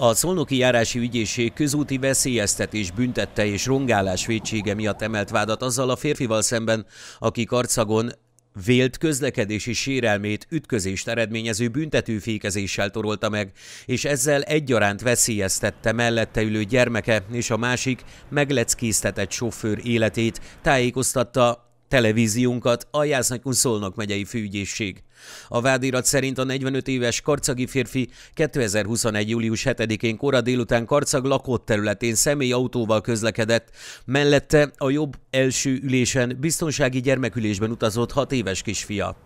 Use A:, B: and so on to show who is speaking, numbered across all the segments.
A: A Szolnoki Járási Ügyészség közúti veszélyeztetés büntette és rongálás vétsége miatt emelt vádat azzal a férfival szemben, aki karcagon vélt közlekedési sérelmét ütközést eredményező büntetőfékezéssel torolta meg, és ezzel egyaránt veszélyeztette mellette ülő gyermeke és a másik megleckésztetett sofőr életét, tájékoztatta televíziunkat a Jászlánykun Szolnok megyei főügyészség. A vádirat szerint a 45 éves karcagi férfi 2021. július 7-én kora délután Karcag lakott területén személyautóval közlekedett, mellette a jobb első ülésen biztonsági gyermekülésben utazott 6 éves kisfia.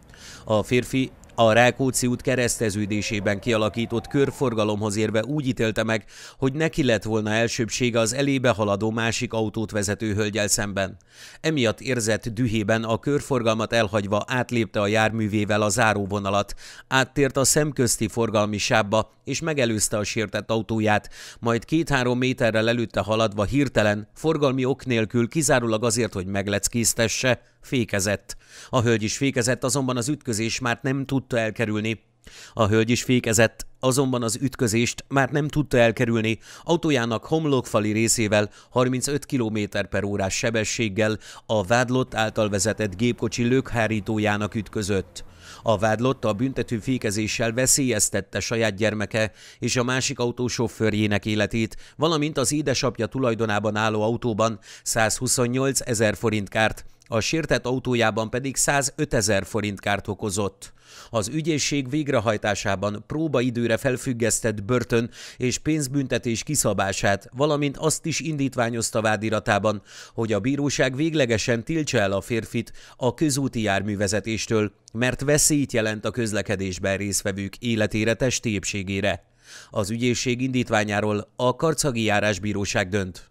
A: A férfi a Rákóczi út kereszteződésében kialakított körforgalomhoz érve úgy ítélte meg, hogy neki lett volna elsőbsége az elébe haladó másik autót vezető hölgyel szemben. Emiatt érzett dühében a körforgalmat elhagyva átlépte a járművével a záróvonalat, áttért a szemközti forgalmi sávba és megelőzte a sértett autóját, majd két-három méterrel előtte haladva hirtelen, forgalmi ok nélkül kizárólag azért, hogy megleckésztesse, fékezett. A hölgy is fékezett, azonban az ütközés már nem tud tudta elkerülni. A hölgy is fékezett, azonban az ütközést már nem tudta elkerülni, autójának homlokfali részével 35 km per órás sebességgel a vádlott által vezetett gépkocsi lökhárítójának ütközött. A vádlott a büntető fékezéssel veszélyeztette saját gyermeke és a másik autó sofőrjének életét, valamint az édesapja tulajdonában álló autóban 128 ezer forint kárt, a sértett autójában pedig 105 ezer forint kárt okozott. Az ügyészség végrehajtásában próbaidőre felfüggesztett börtön és pénzbüntetés kiszabását, valamint azt is indítványozta vádiratában, hogy a bíróság véglegesen tiltsa el a férfit a közúti járművezetéstől, mert veszélyt jelent a közlekedésben résztvevők életére, testépségére. Az ügyészség indítványáról a Karcagi Járásbíróság dönt.